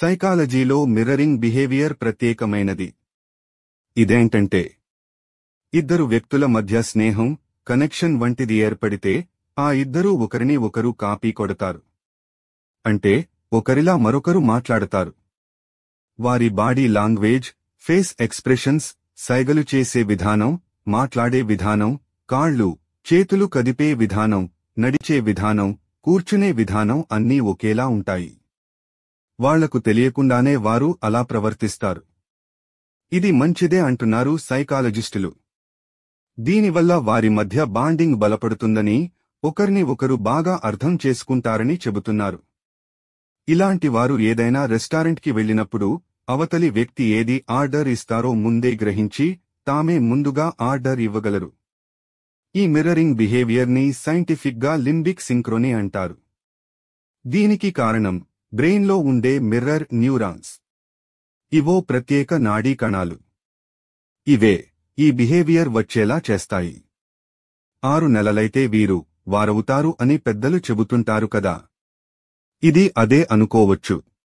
సైకాలజీలో mirroring behaviour ప్రత్యేకమైనది ఇదేంటంటే ఇద్దరు వ్యక్తుల మధ్య స్నేహం కనెక్షన్ వంటిది ఏర్పడితే ఆ ఇద్దరూ ఒకరిని ఒకరు కాపీ కొడతారు అంటే ఒకరిలా మరొకరు మాట్లాడతారు వారి బాడీ లాంగ్వేజ్ ఫేస్ ఎక్స్ప్రెషన్స్ సైగలు చేసే విధానం మాట్లాడే విధానం కాళ్ళు చేతులు కదిపే విధానం నడిచే విధానం కూర్చునే విధానం అన్నీ ఒకేలా ఉంటాయి వాళ్లకు తెలియకుండానే వారు అలా ప్రవర్తిస్తారు ఇది మంచిదే అంటున్నారు సైకాలజిస్టులు దీనివల్ల వారి మధ్య బాండింగ్ బలపడుతుందని ఒకరిని ఒకరు బాగా అర్థం చేసుకుంటారని చెబుతున్నారు ఇలాంటి వారు ఏదైనా రెస్టారెంట్కి వెళ్లినప్పుడు అవతలి వ్యక్తి ఏది ఆర్డర్ ఇస్తారో ముందే గ్రహించి తామే ముందుగా ఆర్డర్ ఇవ్వగలరు ఈ మిర్రరింగ్ బిహేవియర్ని సైంటిఫిక్గా లింబిక్ సింక్రోని అంటారు దీనికి కారణం బ్రెయిన్లో ఉండే మిర్రర్ న్యూరాన్స్ ఇవో ప్రత్యేక నాడీ కణాలు ఇవే ఈ బిహేవియర్ వచ్చేలా చేస్తాయి ఆరు నెలలైతే వీరు వారవుతారు అని పెద్దలు చెబుతుంటారు కదా ఇది అదే అనుకోవచ్చు